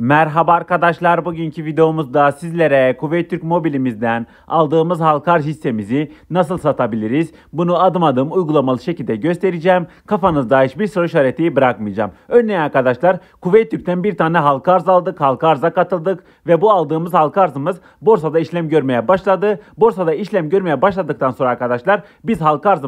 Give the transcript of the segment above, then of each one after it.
Merhaba arkadaşlar bugünkü videomuzda sizlere Kuveyt Türk Mobilimizden aldığımız halkar hissemizi nasıl satabiliriz bunu adım adım uygulamalı şekilde göstereceğim. Kafanızda hiçbir soru işareti bırakmayacağım. Örneğin arkadaşlar Kuveyt Türk'ten bir tane halka aldık halkarza katıldık ve bu aldığımız halka borsada işlem görmeye başladı. Borsada işlem görmeye başladıktan sonra arkadaşlar biz halka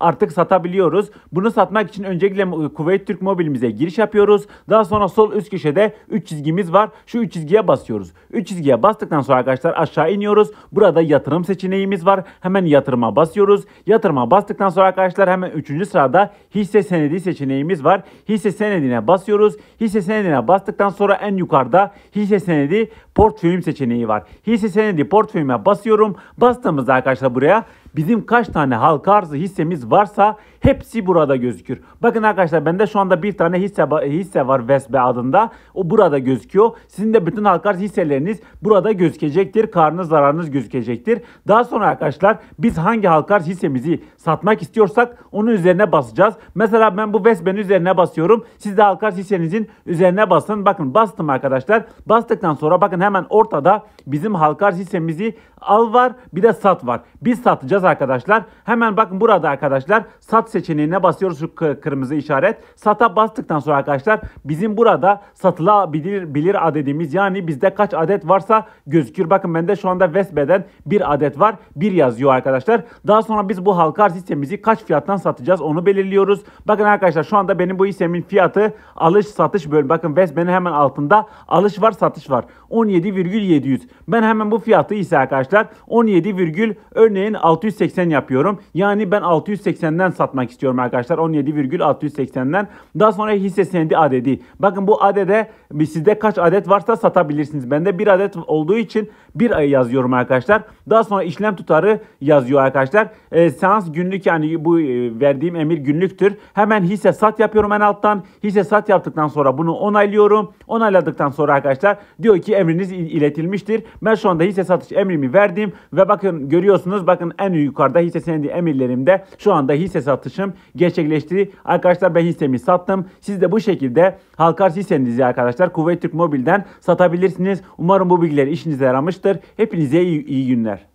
artık satabiliyoruz. Bunu satmak için öncelikle Kuveyt Türk Mobilimize giriş yapıyoruz. Daha sonra sol üst köşede 3 çizgi çizgimiz var. Şu 3 çizgiye basıyoruz. 3 çizgiye bastıktan sonra arkadaşlar aşağı iniyoruz. Burada yatırım seçeneğimiz var. Hemen yatırıma basıyoruz. Yatırıma bastıktan sonra arkadaşlar hemen 3. sırada hisse senedi seçeneğimiz var. Hisse senedine basıyoruz. Hisse senedine bastıktan sonra en yukarıda hisse senedi portföyüm seçeneği var. Hisse senedi portföyüme basıyorum. Bastığımızda arkadaşlar buraya Bizim kaç tane halka arzı hissemiz varsa hepsi burada gözükür. Bakın arkadaşlar bende şu anda bir tane hisse, hisse var Vesbe adında. O burada gözüküyor. Sizin de bütün halka arz hisseleriniz burada gözükecektir. Karnınız zararınız gözükecektir. Daha sonra arkadaşlar biz hangi halka arz hissemizi satmak istiyorsak onun üzerine basacağız. Mesela ben bu Vesbe'nin üzerine basıyorum. Siz de halka arz hissenizin üzerine basın. Bakın bastım arkadaşlar. Bastıktan sonra bakın hemen ortada bizim halka arz hissemizi al var bir de sat var. Biz satacağız yapacağız arkadaşlar. Hemen bakın burada arkadaşlar sat seçeneğine basıyoruz şu kırmızı işaret. Sata bastıktan sonra arkadaşlar bizim burada satılabilir bilir adedimiz yani bizde kaç adet varsa gözükür. Bakın bende şu anda Vesbe'den bir adet var. Bir yazıyor arkadaşlar. Daha sonra biz bu halkar hissemizi kaç fiyattan satacağız onu belirliyoruz. Bakın arkadaşlar şu anda benim bu hissemin fiyatı alış satış bölüm. Bakın Vesbe'nin hemen altında alış var satış var. 17,700. Ben hemen bu fiyatı ise arkadaşlar 17, örneğin 600 680 yapıyorum. Yani ben 680'den satmak istiyorum arkadaşlar. 17,680'den. Daha sonra hisse senedi adedi. Bakın bu adede sizde kaç adet varsa satabilirsiniz. Bende bir adet olduğu için bir ayı yazıyorum arkadaşlar. Daha sonra işlem tutarı yazıyor arkadaşlar. E, seans günlük yani bu e, verdiğim emir günlüktür. Hemen hisse sat yapıyorum en alttan. Hisse sat yaptıktan sonra bunu onaylıyorum. Onayladıktan sonra arkadaşlar diyor ki emriniz iletilmiştir. Ben şu anda hisse satış emrimi verdim ve bakın görüyorsunuz bakın en yukarıda hisse senedi emirlerimde şu anda hisse satışım gerçekleşti. Arkadaşlar ben hissemi sattım. Siz de bu şekilde halkar hissenizi arkadaşlar Kuvvet Türk Mobil'den satabilirsiniz. Umarım bu bilgiler işinize yaramış dostlar. Hepinize iyi, iyi günler.